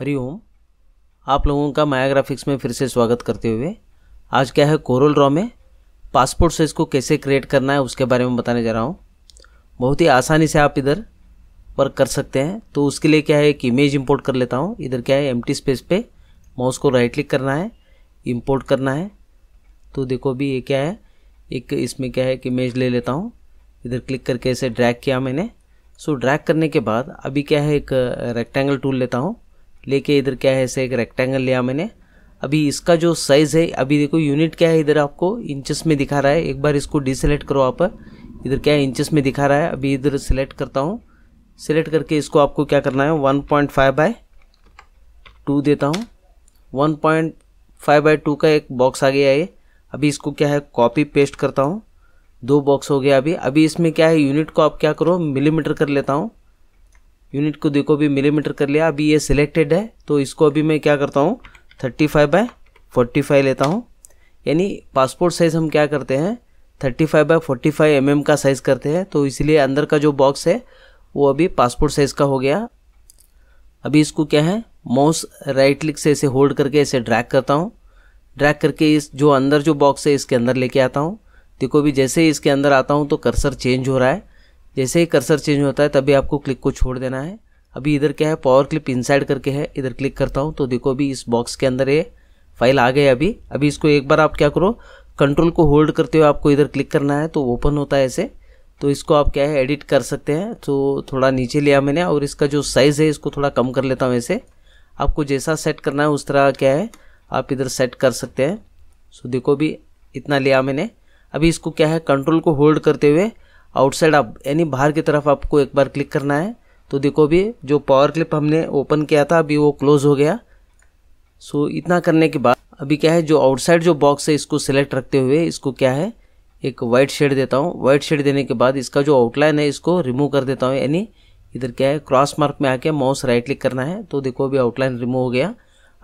हरी ओम आप लोगों का माया ग्राफिक्स में फिर से स्वागत करते हुए आज क्या है कोरल रॉ में पासपोर्ट साइज को कैसे क्रिएट करना है उसके बारे में बताने जा रहा हूँ बहुत ही आसानी से आप इधर वर्क कर सकते हैं तो उसके लिए क्या है एक इमेज इंपोर्ट कर लेता हूँ इधर क्या है एम स्पेस पे माउस को राइट क्लिक करना है इम्पोर्ट करना है तो देखो अभी ये क्या है एक इसमें क्या है एक इमेज ले लेता हूँ इधर क्लिक करके इसे ड्रैग किया मैंने सो so, ड्रैग करने के बाद अभी क्या है एक रेक्टेंगल टूल लेता हूँ लेके इधर क्या है ऐसे एक रेक्टेंगल लिया मैंने अभी इसका जो साइज़ है अभी देखो यूनिट क्या है इधर आपको इंचेस में दिखा रहा है एक बार इसको डिसलेक्ट करो आप इधर क्या है इंचेस में दिखा रहा है अभी इधर सेलेक्ट करता हूँ सेलेक्ट करके इसको आपको क्या करना है one point five by two देता हूँ one point five by two का एक बॉक्स आ गया है अभी इसको क्या है कॉपी पेस्ट करता हूँ दो बॉक्स हो गया अभी अभी इसमें क्या है यूनिट को आप क्या करो मिलीमीटर कर लेता हूँ यूनिट को देखो अभी मिलीमीटर कर लिया अभी ये सिलेक्टेड है तो इसको अभी मैं क्या करता हूँ thirty five by forty five लेता हूँ यानी पासपोर्ट साइज़ हम क्या करते हैं thirty five by forty five M M का साइज़ करते हैं तो इसलिए अंदर का जो बॉक्स है वो अभी पासपोर्ट साइज़ का हो गया अभी इसको क्या है माउस राइट क्लिक से इसे होल्ड करके इसे ड्रैग करता हूँ ड्रैग करके इस जो अंदर जो बॉक्स है इसके अंदर लेके आता हूँ देखो अभी जैसे इसके अंदर आता हूँ तो कर्सर चेंज हो रहा है जैसे ही कर्सर चेंज होता है तभी आपको क्लिक को छोड़ देना है अभी इधर क्या है पावर क्लिप इनसाइड करके है इधर क्लिक करता हूँ तो देखो अभी इस बॉक्स के अंदर ये फाइल आ गई अभी अभी इसको एक बार आप क्या करो कंट्रोल को होल्ड करते हुए आपको इधर क्लिक करना है तो ओपन होता है ऐसे तो इसको आप क्या है एडिट कर सकते हैं तो थोड़ा नीचे लिया मैंने और इसका जो साइज़ है इसको थोड़ा कम कर लेता हूँ ऐसे आपको जैसा सेट करना है उस तरह क्या है आप इधर सेट कर सकते हैं सो तो देखो भी इतना लिया मैंने अभी इसको क्या है कंट्रोल को होल्ड करते हुए आउटसाइड आप यानी बाहर की तरफ आपको एक बार क्लिक करना है तो देखो अभी जो पावर क्लिप हमने ओपन किया था अभी वो क्लोज हो गया सो इतना करने के बाद अभी क्या है जो आउटसाइड जो बॉक्स है इसको सिलेक्ट रखते हुए इसको क्या है एक वाइट शेड देता हूँ वाइट शेड देने के बाद इसका जो आउटलाइन है इसको रिमूव कर देता हूँ यानी इधर क्या है क्रॉस मार्क में आके माउस राइट क्लिक करना है तो देखो अभी आउटलाइन रिमूव हो गया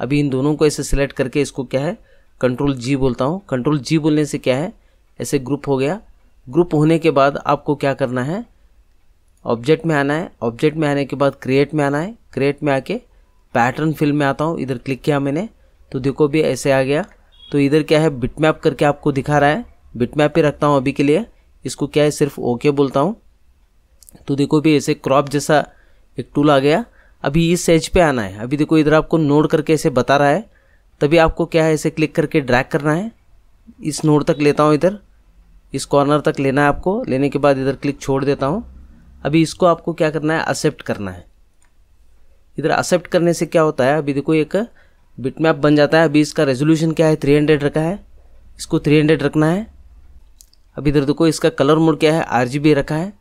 अभी इन दोनों को ऐसे सिलेक्ट करके इसको क्या है कंट्रोल जी बोलता हूँ कंट्रोल जी बोलने से क्या है ऐसे ग्रुप हो गया ग्रुप होने के बाद आपको क्या करना है ऑब्जेक्ट में आना है ऑब्जेक्ट में आने के बाद क्रिएट में आना है क्रिएट में आके पैटर्न फिल में आता हूँ इधर क्लिक किया मैंने तो देखो भी ऐसे आ गया तो इधर क्या है बिटमैप करके आपको दिखा रहा है बिटमैप ही रखता हूँ अभी के लिए इसको क्या है सिर्फ ओके बोलता हूँ तो देखो भी ऐसे क्रॉप जैसा एक टूल आ गया अभी इस एज पे आना है अभी देखो इधर आपको नोड करके ऐसे बता रहा है तभी आपको क्या है ऐसे क्लिक करके ड्रैग करना है इस नोड तक लेता हूँ इधर इस कॉर्नर तक लेना है आपको लेने के बाद इधर क्लिक छोड़ देता हूँ अभी इसको आपको क्या करना है एक्सेप्ट करना है इधर एक्सेप्ट करने से क्या होता है अभी देखो एक बिट मैप बन जाता है अभी इसका रेजोल्यूशन क्या है थ्री हंड्रेड रखा है इसको थ्री हंड्रेड रखना है अभी इधर देखो इसका कलर मोड क्या है आर रखा है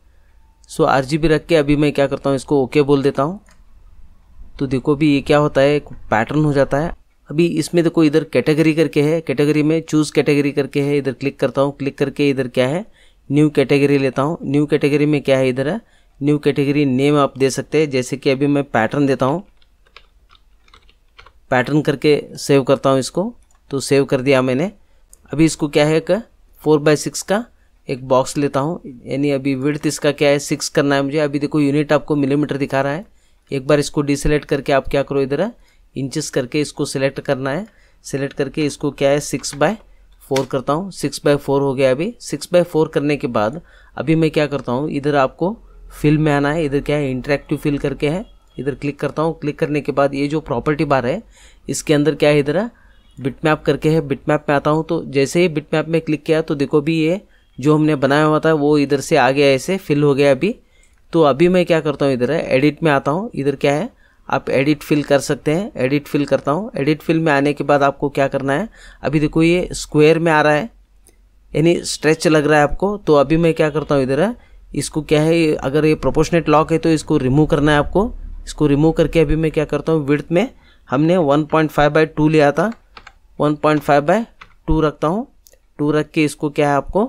सो आर रख के अभी मैं क्या करता हूँ इसको ओके बोल देता हूँ तो देखो अभी ये क्या होता है एक पैटर्न हो जाता है अभी इसमें देखो इधर कैटेगरी करके है कैटेगरी में चूज कैटेगरी करके है इधर क्लिक करता हूँ क्लिक करके इधर क्या है न्यू कैटेगरी लेता हूँ न्यू कैटेगरी में क्या है इधर न्यू कैटेगरी नेम आप दे सकते हैं जैसे कि अभी मैं पैटर्न देता हूँ पैटर्न करके सेव करता हूँ इसको तो सेव कर दिया मैंने अभी इसको क्या है का फोर बाय सिक्स का एक बॉक्स लेता हूँ यानी अभी विड्थ इसका क्या है सिक्स करना है मुझे अभी देखो यूनिट आपको मिलीमीटर दिखा रहा है एक बार इसको डिसलेक्ट करके आप क्या करो इधर है इंचेस करके इसको सिलेक्ट करना है सिलेक्ट करके इसको क्या है सिक्स बाय फोर करता हूँ सिक्स बाय फोर हो गया अभी सिक्स बाय फोर करने के बाद अभी मैं क्या करता हूँ इधर आपको फिल में आना है इधर क्या है इंटरेक्टिव फिल करके है इधर क्लिक करता हूँ क्लिक करने के बाद ये जो प्रॉपर्टी बार है इसके अंदर क्या है इधर बिट मैप करके है बिट मैप में आता हूँ तो जैसे ही बिट मैप में क्लिक किया तो देखो भी ये जो हमने बनाया हुआ था वो इधर से आ गया ऐसे फिल हो गया अभी तो अभी मैं क्या करता हूँ इधर एडिट में आता हूँ इधर क्या है आप एडिट फिल कर सकते हैं एडिट फिल करता हूँ एडिट फिल में आने के बाद आपको क्या करना है अभी देखो ये स्क्वायर में आ रहा है यानी स्ट्रेच लग रहा है आपको तो अभी मैं क्या करता हूँ इधर इसको क्या है अगर ये प्रोपोर्शनेट लॉक है तो इसको रिमूव करना है आपको इसको रिमूव करके अभी मैं क्या करता हूँ विड्थ में हमने 1.5 पॉइंट फाइव बाई टू लिया था 1.5 पॉइंट फाइव बाई टू रखता हूँ टू रख के इसको क्या है आपको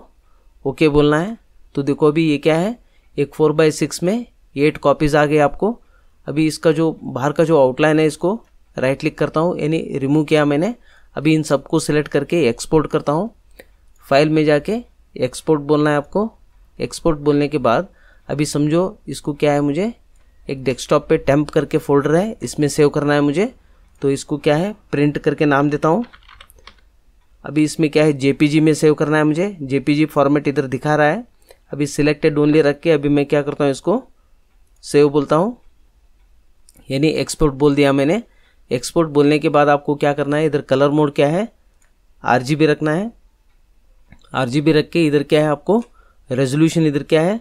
ओके बोलना है तो देखो अभी ये क्या है एक फोर बाई सिक्स में एट कॉपीज़ आ गई आपको अभी इसका जो बाहर का जो आउटलाइन है इसको राइट क्लिक करता हूँ यानी रिमूव किया मैंने अभी इन सबको सिलेक्ट करके एक्सपोर्ट करता हूँ फाइल में जाके एक्सपोर्ट बोलना है आपको एक्सपोर्ट बोलने के बाद अभी समझो इसको क्या है मुझे एक डेस्कटॉप पे टैंप करके फोल्डर है इसमें सेव करना है मुझे तो इसको क्या है प्रिंट करके नाम देता हूँ अभी इसमें क्या है जेपीजी में सेव करना है मुझे जेपीजी फॉर्मेट इधर दिखा रहा है अभी सिलेक्टेड ओनली रख के अभी मैं क्या करता हूँ इसको सेव बोलता हूँ यानी एक्सपोर्ट बोल दिया मैंने एक्सपोर्ट बोलने के बाद आपको क्या करना है इधर कलर मोड क्या है आर रखना है आर रख के इधर क्या है आपको रेजोल्यूशन इधर क्या है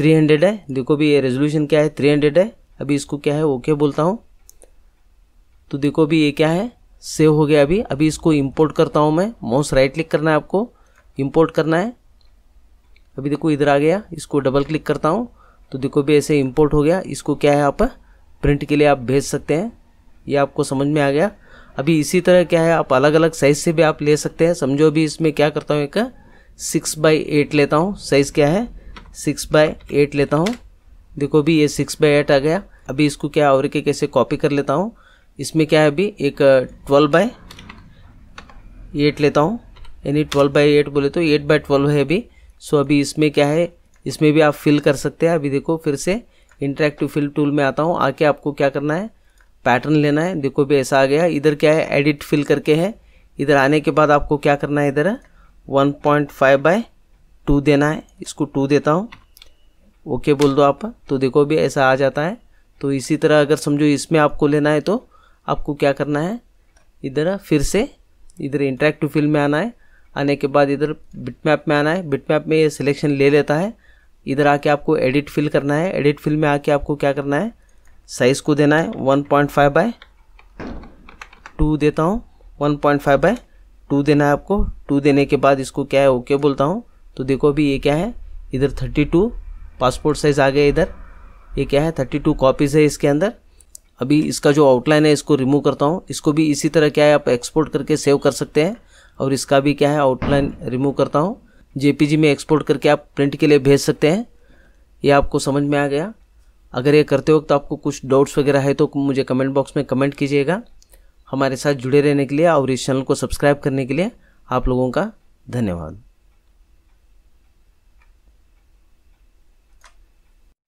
300 है देखो भी ये रेजोल्यूशन क्या है 300 है अभी इसको क्या है ओके बोलता हूँ तो देखो भी ये क्या है सेव हो गया अभी अभी इसको इम्पोर्ट करता हूँ मैं माउस राइट क्लिक करना है आपको इम्पोर्ट करना है अभी देखो इधर आ गया इसको डबल क्लिक करता हूँ तो देखो भी ऐसे इम्पोर्ट हो गया इसको क्या है आप प्रिंट के लिए आप भेज सकते हैं ये आपको समझ में आ गया अभी इसी तरह क्या है आप अलग अलग साइज़ से भी आप ले सकते हैं समझो अभी इसमें क्या करता हूँ एक सिक्स बाई एट लेता हूँ साइज़ क्या है सिक्स बाय एट लेता हूँ देखो अभी ये सिक्स बाई एट आ गया अभी इसको क्या और के कैसे कॉपी कर लेता हूँ इसमें क्या है अभी एक ट्वेल्व बाय एट लेता हूँ यानी ट्वेल्व बाई एट बोले तो एट बाय ट्वेल्व है अभी सो अभी इसमें क्या है इसमें भी आप फिल कर सकते हैं अभी देखो फिर से इंटरेक्टिव फिल टूल में आता हूँ आके आपको क्या करना है पैटर्न लेना है देखो भी ऐसा आ गया इधर क्या है एडिट फिल करके है इधर आने के बाद आपको क्या करना है इधर one point five by two देना है इसको टू देता हूँ ओके बोल दो आप तो देखो भी ऐसा आ जाता है तो इसी तरह अगर समझो इसमें आपको लेना है तो आपको क्या करना है इधर फिर से इधर इंटरेक्टिव फिल में आना है आने के बाद इधर बिट मैप में आना है बिट मैप में ये सिलेक्शन ले लेता है इधर आके आपको एडिट फिल करना है एडिट फिल में आके आपको क्या करना है साइज़ को देना है one point five by two देता हूँ one point five by two देना है आपको टू देने के बाद इसको क्या है ओके बोलता हूँ तो देखो अभी ये क्या है इधर थर्टी टू पासपोर्ट साइज़ आ गया इधर ये क्या है थर्टी टू कॉपीज़ है इसके अंदर अभी इसका जो आउटलाइन है इसको रिमूव करता हूँ इसको भी इसी तरह क्या है आप एक्सपोर्ट करके सेव कर सकते हैं और इसका भी क्या है आउटलाइन रिमूव करता हूँ जेपीजी में एक्सपोर्ट करके आप प्रिंट के लिए भेज सकते हैं ये आपको समझ में आ गया अगर ये करते वक्त तो आपको कुछ डाउट्स वगैरह है तो मुझे कमेंट बॉक्स में कमेंट कीजिएगा हमारे साथ जुड़े रहने के लिए और इस चैनल को सब्सक्राइब करने के लिए आप लोगों का धन्यवाद